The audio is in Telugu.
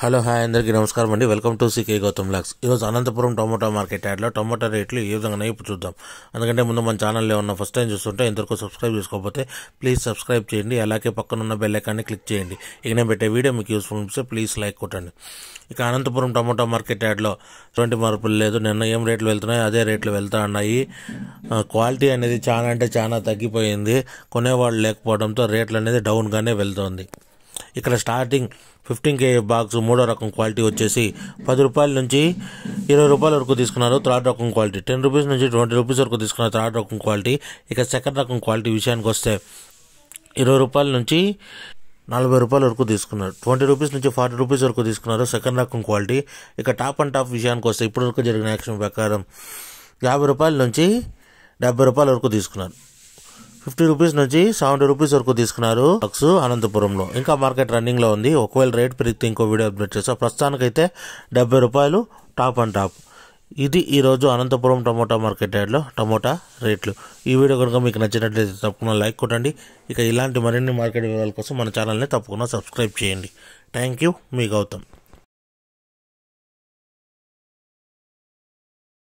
హలో హాయ్ అందరికీ నమస్కారం అండి వెల్కమ్ టు సికే గౌతమ్ లాక్స్ ఈరోజు అనంతపురం టొమాటో మార్కెట్ యాడ్లో టొమాటో రేట్లు ఏ విధంగా ఇప్పుడు చూద్దాం అందుకంటే ముందు మన ఛానల్లో ఉన్న ఫస్ట్ టైం చూస్తుంటే ఎంతవరకు సబ్స్క్రైబ్ చేసుకోకపోతే ప్లీజ్ సబ్స్క్రైబ్ చేయండి అలాగే పక్కనున్న బెల్ ఐకాన్ని క్లిక్ చేయండి ఇక నేను పెట్టే వీడియో మీకు యూస్ఫుల్ ఉంటే ప్లీజ్ లైక్ కొట్టండి ఇక అనంతపురం టొమాటో మార్కెట్ యాడ్లో ఎటువంటి మార్పులు లేదు నిన్న ఏం రేట్లు వెళ్తున్నాయి అదే రేట్లు వెళ్తా ఉన్నాయి క్వాలిటీ అనేది చాలా అంటే చాలా తగ్గిపోయింది కొనేవాళ్ళు లేకపోవడంతో రేట్లు అనేది డౌన్గానే వెళ్తుంది ఇక్కడ స్టార్టింగ్ ఫిఫ్టీన్ కేఎఫ్ బాక్స్ మూడో రకం క్వాలిటీ వచ్చేసి పది రూపాయల నుంచి ఇరవై రూపాయల వరకు తీసుకున్నారు థర్డ్ రకం క్వాలిటీ టెన్ రూపీస్ నుంచి ట్వంటీ రూపీస్ వరకు తీసుకున్నారు థర్డ్ రకం క్వాలిటీ ఇక సెకండ్ రకం క్వాలిటీ విషయానికి వస్తే ఇరవై రూపాయల నుంచి నలభై రూపాయల వరకు తీసుకున్నారు ట్వంటీ రూపీస్ నుంచి ఫార్టీ రూపీస్ వరకు తీసుకున్నారు సెకండ్ రకం క్వాలిటీ ఇక టాప్ అండ్ టాప్ విషయానికి వస్తే ఇప్పటివరకు జరిగిన యాక్షన్ ప్రకారం యాభై రూపాయల నుంచి డెబ్బై రూపాయల వరకు తీసుకున్నారు ఫిఫ్టీ రూపీస్ నుంచి సెవెంటీ రూపీస్ వరకు తీసుకున్నారు బాక్స్ అనంతపురంలో ఇంకా మార్కెట్ రన్నింగ్ లో ఉంది ఒకవేళ రేట్ పెరిగితే ఇంకో వీడియో అప్డేట్ చేస్తాం అయితే డెబ్బై రూపాయలు టాప్ అండ్ టాప్ ఇది ఈరోజు అనంతపురం టమోటా మార్కెట్ యార్డ్లో టమోటా రేట్లు ఈ వీడియో కనుక మీకు నచ్చినట్లయితే తప్పకుండా లైక్ కొట్టండి ఇక ఇలాంటి మరిన్ని మార్కెట్ వివరాల కోసం మన ఛానల్ని తప్పకుండా సబ్స్క్రైబ్ చేయండి థ్యాంక్ యూ మీ గౌతమ్